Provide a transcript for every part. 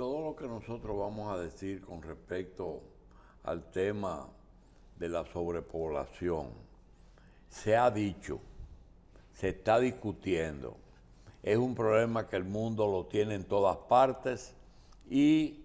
todo lo que nosotros vamos a decir con respecto al tema de la sobrepoblación se ha dicho, se está discutiendo, es un problema que el mundo lo tiene en todas partes y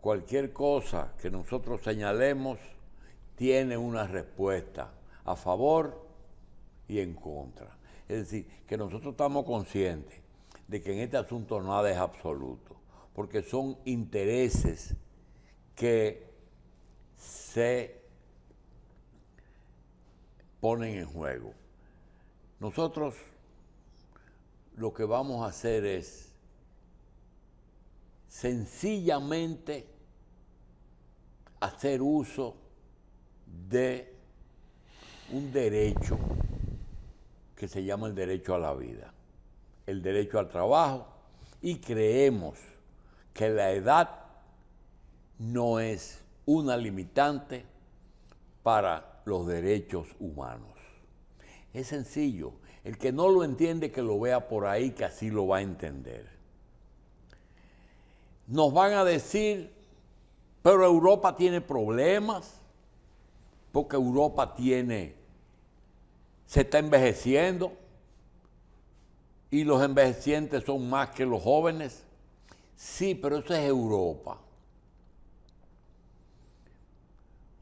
cualquier cosa que nosotros señalemos tiene una respuesta a favor y en contra. Es decir, que nosotros estamos conscientes de que en este asunto nada es absoluto porque son intereses que se ponen en juego. Nosotros lo que vamos a hacer es sencillamente hacer uso de un derecho que se llama el derecho a la vida, el derecho al trabajo, y creemos que la edad no es una limitante para los derechos humanos. Es sencillo, el que no lo entiende que lo vea por ahí, que así lo va a entender. Nos van a decir, pero Europa tiene problemas, porque Europa tiene, se está envejeciendo, y los envejecientes son más que los jóvenes. Sí, pero eso es Europa.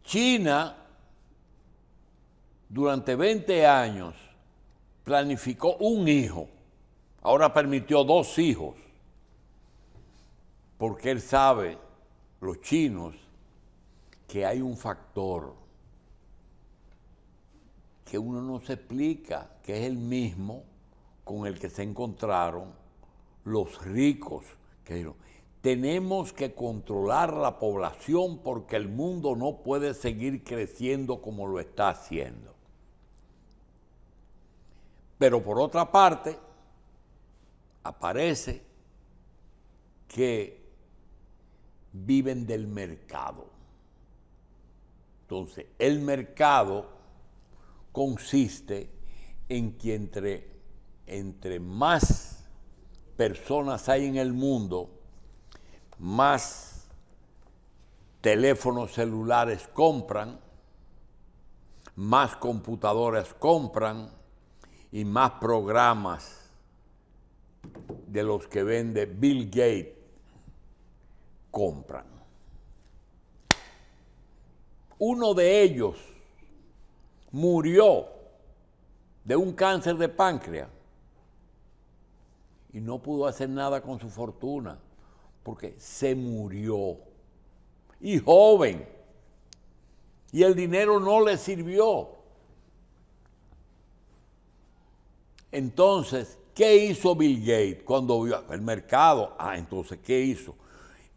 China durante 20 años planificó un hijo, ahora permitió dos hijos, porque él sabe, los chinos, que hay un factor que uno no se explica, que es el mismo con el que se encontraron los ricos tenemos que controlar la población porque el mundo no puede seguir creciendo como lo está haciendo. Pero por otra parte, aparece que viven del mercado. Entonces, el mercado consiste en que entre, entre más personas hay en el mundo, más teléfonos celulares compran, más computadoras compran y más programas de los que vende Bill Gates compran. Uno de ellos murió de un cáncer de páncreas y no pudo hacer nada con su fortuna porque se murió. Y joven. Y el dinero no le sirvió. Entonces, ¿qué hizo Bill Gates cuando vio el mercado? Ah, entonces, ¿qué hizo?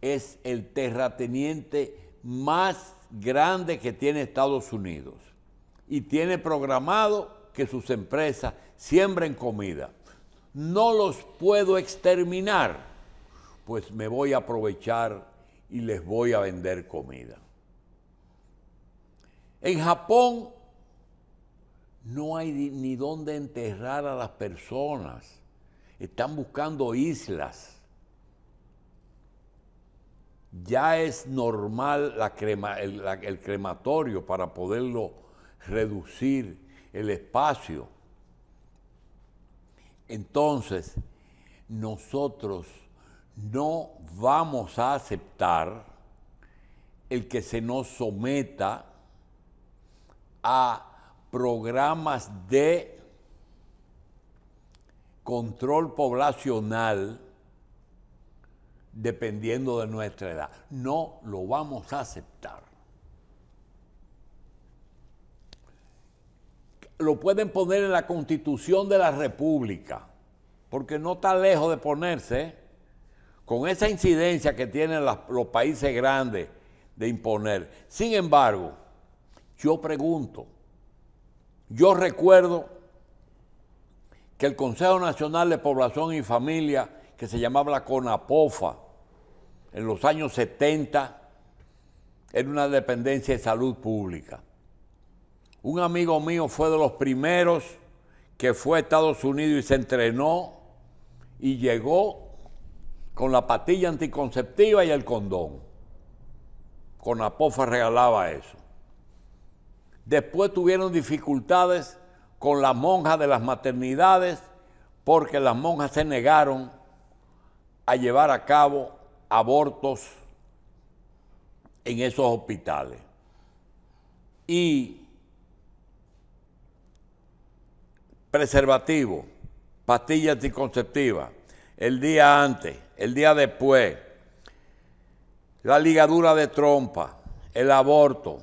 Es el terrateniente más grande que tiene Estados Unidos. Y tiene programado que sus empresas siembren comida no los puedo exterminar, pues me voy a aprovechar y les voy a vender comida. En Japón no hay ni dónde enterrar a las personas. Están buscando islas. Ya es normal el crematorio para poderlo reducir el espacio. Entonces, nosotros no vamos a aceptar el que se nos someta a programas de control poblacional dependiendo de nuestra edad. No lo vamos a aceptar. lo pueden poner en la constitución de la República, porque no está lejos de ponerse, ¿eh? con esa incidencia que tienen los países grandes de imponer. Sin embargo, yo pregunto, yo recuerdo que el Consejo Nacional de Población y Familia, que se llamaba la CONAPOFA, en los años 70, era una dependencia de salud pública. Un amigo mío fue de los primeros que fue a Estados Unidos y se entrenó y llegó con la patilla anticonceptiva y el condón. Con la regalaba eso. Después tuvieron dificultades con las monjas de las maternidades porque las monjas se negaron a llevar a cabo abortos en esos hospitales. Y preservativo, pastillas anticonceptivas, el día antes, el día después, la ligadura de trompa, el aborto,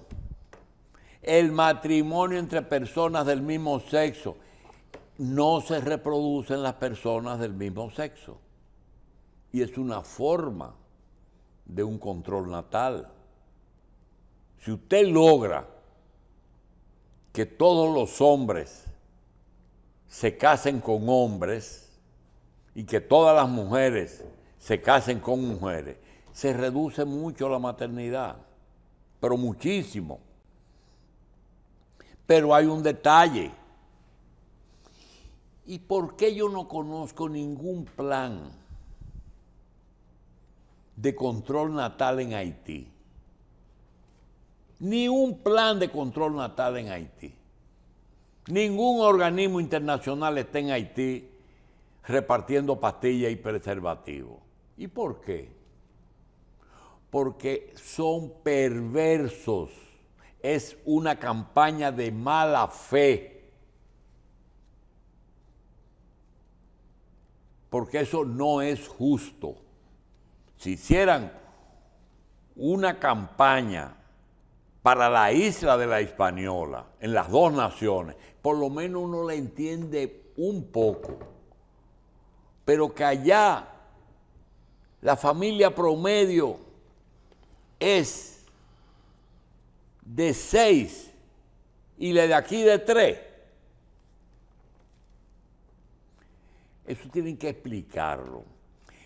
el matrimonio entre personas del mismo sexo. No se reproducen las personas del mismo sexo. Y es una forma de un control natal. Si usted logra que todos los hombres se casen con hombres y que todas las mujeres se casen con mujeres, se reduce mucho la maternidad, pero muchísimo. Pero hay un detalle. ¿Y por qué yo no conozco ningún plan de control natal en Haití? Ni un plan de control natal en Haití. Ningún organismo internacional está en Haití repartiendo pastillas y preservativos. ¿Y por qué? Porque son perversos. Es una campaña de mala fe. Porque eso no es justo. Si hicieran una campaña para la isla de la Española, en las dos naciones, por lo menos uno la entiende un poco. Pero que allá la familia promedio es de seis y la de aquí de tres. Eso tienen que explicarlo.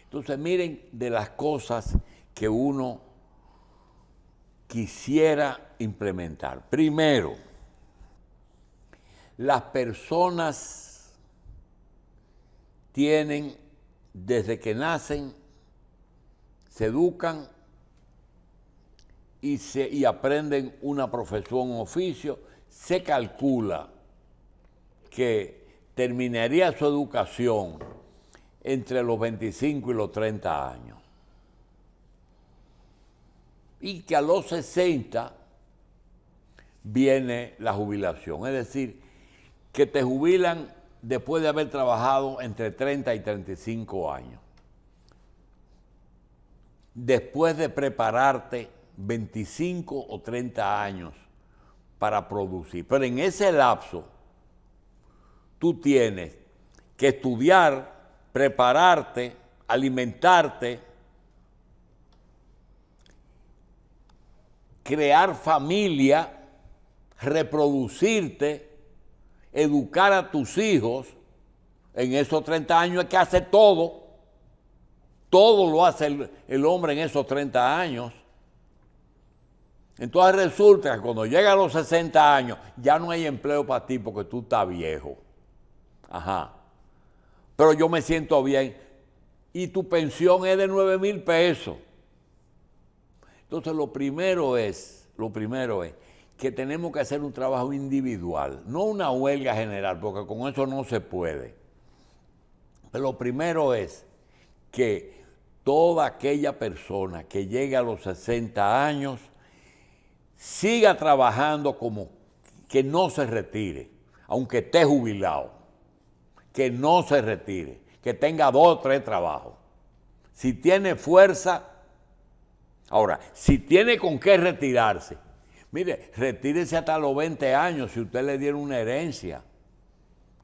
Entonces miren de las cosas que uno quisiera implementar. Primero, las personas tienen, desde que nacen, se educan y, se, aprenden una profesión, un oficio, se calcula que terminaría su educación entre los 25 y los 30 años y que a los 60 viene la jubilación. Es decir, que te jubilan después de haber trabajado entre 30 y 35 años. Después de prepararte 25 o 30 años para producir. Pero en ese lapso, tú tienes que estudiar, prepararte, alimentarte, crear familia, reproducirte, educar a tus hijos. En esos 30 años es que hace todo. Todo lo hace el, hombre en esos 30 años. Entonces resulta que cuando llega a los 60 años ya no hay empleo para ti porque tú estás viejo. Ajá. Pero yo me siento bien. Y tu pensión es de 9 mil pesos. Entonces lo primero es, lo primero es que tenemos que hacer un trabajo individual, no una huelga general, porque con eso no se puede. Pero lo primero es que toda aquella persona que llegue a los 60 años siga trabajando como que no se retire, aunque esté jubilado, que no se retire, que tenga dos o tres trabajos. Si tiene fuerza, Ahora, si tiene con qué retirarse, mire, retírese hasta los 20 años si usted le dieron una herencia.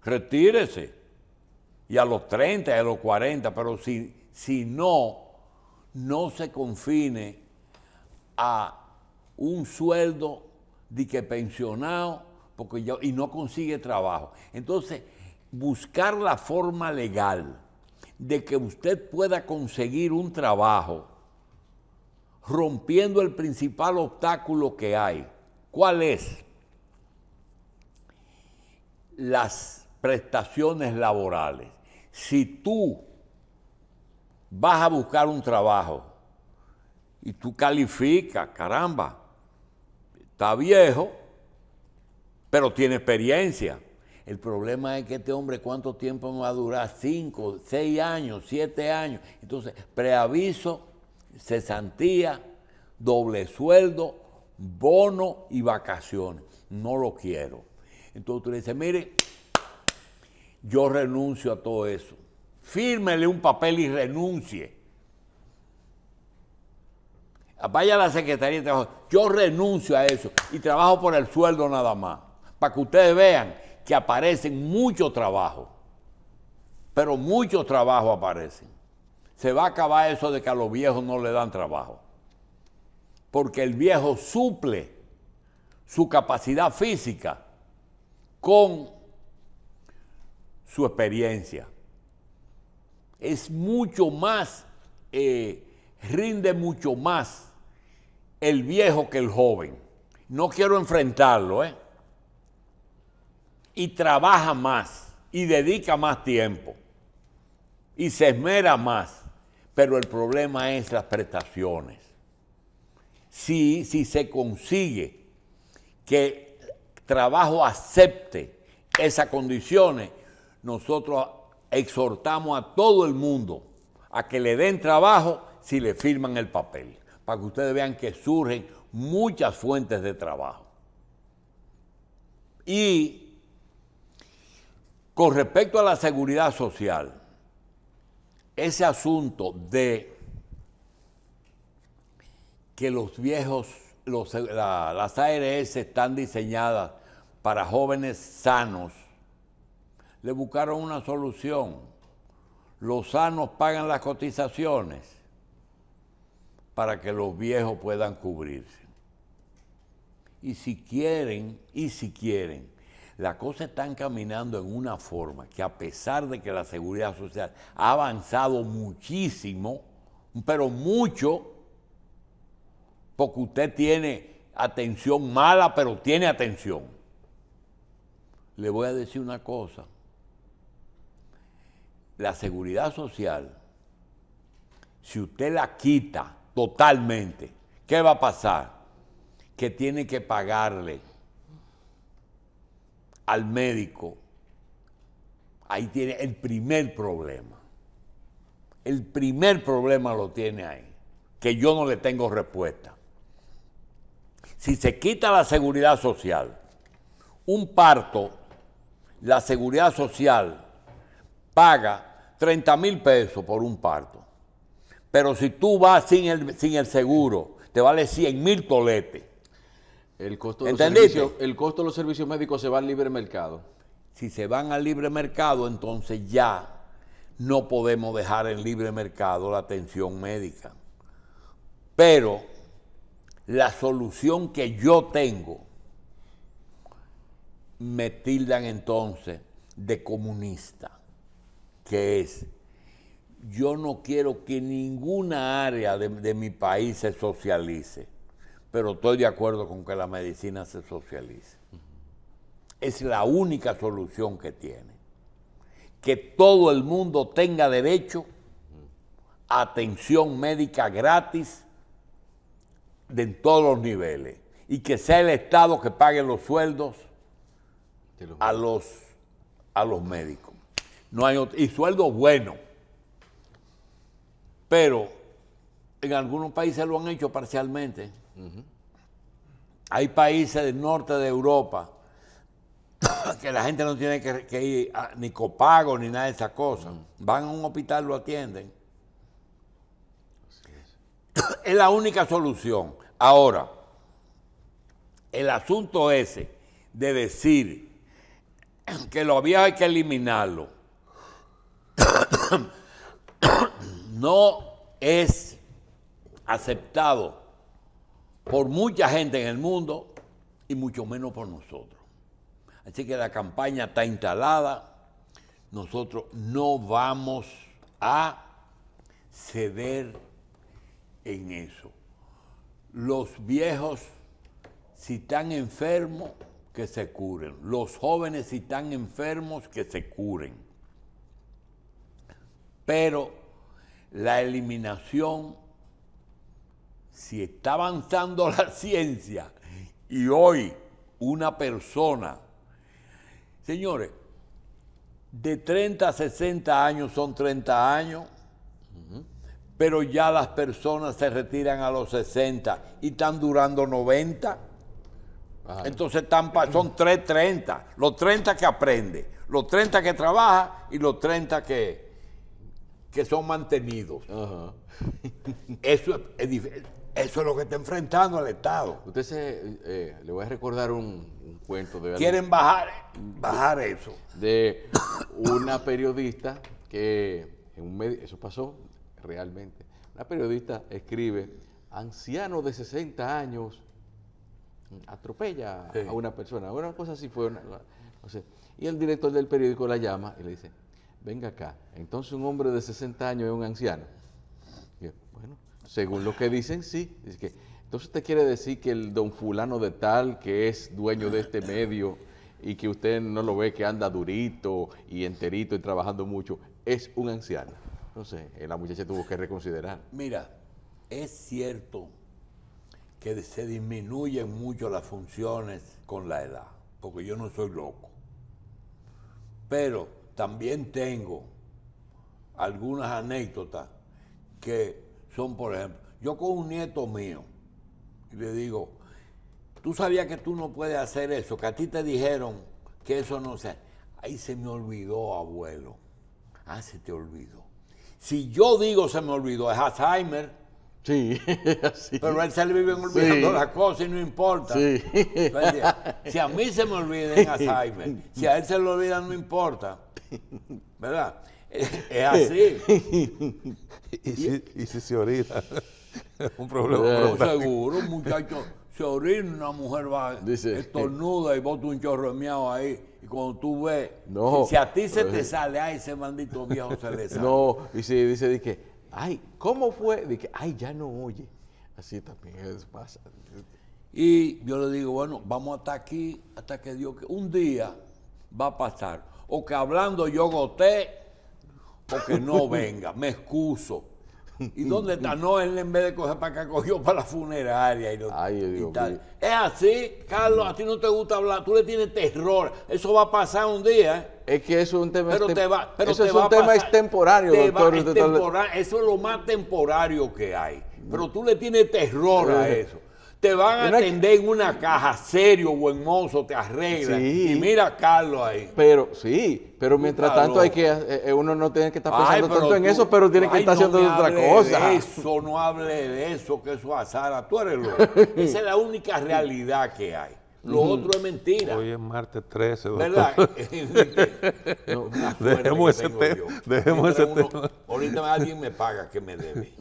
Retírese. Y a los 30, a los 40, pero si, si no, no se confine a un sueldo de que pensionado porque y no consigue trabajo. Entonces, buscar la forma legal de que usted pueda conseguir un trabajo rompiendo el principal obstáculo que hay. ¿Cuál es? Las prestaciones laborales. Si tú vas a buscar un trabajo y tú calificas, caramba, está viejo, pero tiene experiencia. El problema es que este hombre, ¿cuánto tiempo va a durar? ¿Cinco, seis años, siete años? Entonces, preaviso cesantía, doble sueldo, bono y vacaciones. No lo quiero. Entonces tú le dices, mire, yo renuncio a todo eso. Fírmele un papel y renuncie. Vaya a la Secretaría de Trabajo. Yo renuncio a eso y trabajo por el sueldo nada más. Para que ustedes vean que aparecen mucho trabajo, Pero mucho trabajo aparecen se va a acabar eso de que a los viejos no le dan trabajo. Porque el viejo suple su capacidad física con su experiencia. Es mucho más, eh, rinde mucho más el viejo que el joven. No quiero enfrentarlo, ¿eh? Y trabaja más, y dedica más tiempo, y se esmera más. Pero el problema es las prestaciones. Si, si se consigue que trabajo acepte esas condiciones, nosotros exhortamos a todo el mundo a que le den trabajo si le firman el papel, para que ustedes vean que surgen muchas fuentes de trabajo. Y con respecto a la seguridad social, ese asunto de que los viejos, las ARS están diseñadas para jóvenes sanos, le buscaron una solución. Los sanos pagan las cotizaciones para que los viejos puedan cubrirse. Y si quieren, y si quieren, la cosa está caminando en una forma que a pesar de que la seguridad social ha avanzado muchísimo, pero mucho, porque usted tiene atención mala, pero tiene atención. Le voy a decir una cosa. La seguridad social, si usted la quita totalmente, ¿qué va a pasar? Que tiene que pagarle al médico, ahí tiene el primer problema. El primer problema lo tiene ahí, que yo no le tengo respuesta. Si se quita la seguridad social, un parto, la seguridad social paga 30 mil pesos por un parto. Pero si tú vas sin el, sin el seguro, te vale 100 mil toletes. El costo, de Los el costo los servicios médicos se va al libre mercado. Si se van al libre mercado, entonces ya no podemos dejar en libre mercado la atención médica. Pero la solución que yo tengo me tildan entonces de comunista, que es, yo no quiero que ninguna área de mi país se socialice pero estoy de acuerdo con que la medicina se socialice. Es la única solución que tiene. Que todo el mundo tenga derecho a atención médica gratis de en todos los niveles y que sea el Estado que pague los sueldos a los, a los médicos. No hay y sueldos buenos. Pero en algunos países lo han hecho parcialmente. Hay países del norte de Europa que la gente no tiene que, ir ni copago ni nada de esas cosas. Van a un hospital, lo atienden. Es. la única solución. Ahora, el asunto ese de decir que lo había hay que eliminarlo no es aceptado por mucha gente en el mundo y mucho menos por nosotros. Así que la campaña está instalada, nosotros no vamos a ceder en eso. Los viejos, si están enfermos, que se curen. Los jóvenes, si están enfermos, que se curen. Pero la eliminación si está avanzando la ciencia y hoy una persona, señores, de 30 a 60 años son 30 años, pero ya las personas se retiran a los 60 y están durando 90. Entonces son 3.30, los 30 que aprende, los 30 que trabaja y los 30 que, que son mantenidos. Eso es, es, eso es lo que está enfrentando al Estado. Usted se, eh, le voy a recordar un, cuento de... Quieren bajar, bajar eso. De una periodista que, en un medio, eso pasó realmente, una periodista escribe, anciano de 60 años atropella a una persona. Una cosa así fue. Y el director del periódico la llama y le dice, venga acá, entonces un hombre de 60 años es un anciano. Según lo que dicen, sí. entonces usted quiere decir que el don fulano de tal, que es dueño de este medio y que usted no lo ve que anda durito y enterito y trabajando mucho, es un anciano. Entonces, eh, la muchacha tuvo que reconsiderar. Mira, es cierto que se disminuyen mucho las funciones con la edad, porque yo no soy loco. Pero también tengo algunas anécdotas que son, por ejemplo, yo con un nieto mío, y le digo, tú sabías que tú no puedes hacer eso, que a ti te dijeron que eso no se... Ahí se me olvidó, abuelo. Ah, se te olvidó. Si yo digo se me olvidó, es Alzheimer. Sí, Pero él se le vive olvidando las cosas y no importa. Si a mí se me olvida en Alzheimer, si a él se le olvida no importa. ¿Verdad? Es así. ¿Y, si, se orina. un problema. Eh, seguro, un muchacho. Se orina una mujer, va, Dice, estornuda y bota un chorro meado ahí. Y cuando tú ves, si a ti se te eh. sale, ay, ese maldito viejo se le sale. No, y si dice, dice, ay, ¿cómo fue? Dice, ay, ya no oye. Así también es, pasa. Y yo le digo, bueno, vamos hasta aquí, hasta que Dios, que un día va a pasar. O que hablando yo goté porque no venga, me excuso. ¿Y dónde está? No, él en vez de coger para acá, cogió para la funeraria y, Ay, Es así, Carlos, a ti no te gusta hablar, tú le tienes terror. Eso va a pasar un día. ¿eh? Es que eso es un tema, pero este eso es un tema extemporáneo, doctor. eso es lo más temporario que hay. Pero tú le tienes terror a eh, eso. Te van a atender en una caja, serio, buen mozo, te arreglan. Y mira a Carlos ahí. Pero sí, pero mientras tanto hay que eh, eh, uno no tiene que estar pensando tanto en eso, pero tiene que estar haciendo otra cosa. eso, no hable de eso, que eso azara, ah, tú eres loco. Esa es la única realidad que hay. Lo otro es mentira. Hoy es martes 13, doctor. ¿Verdad? dejemos ese tema. Dejemos ese Ahorita alguien me paga que me debe.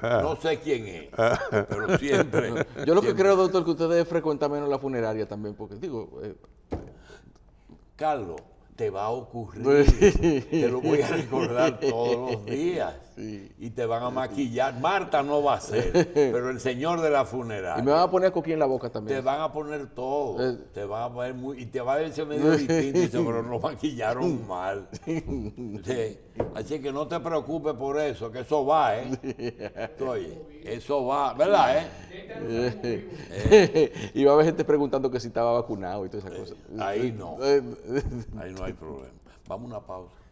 Ah. No sé quién es, ah. pero siempre. Yo lo que creo, doctor, que ustedes frecuentan menos la funeraria también, porque digo... Eh, Carlos, te va a ocurrir, te lo voy a recordar todos los días y te van a maquillar. Marta no va a ser, pero el señor de la funeraria. Y me van a poner coquín en la boca también. Te van a poner todo, eh. te van a poner muy, y te va a verse medio distinto, pero no maquillaron mal. Así que no te preocupes por eso, que eso va, ¿eh? Oye, eso va, ¿verdad, eh? y va a haber gente preguntando que si estaba vacunado y todas esas eh, cosas. Ahí no. Ahí no hay problema. Vamos a una pausa.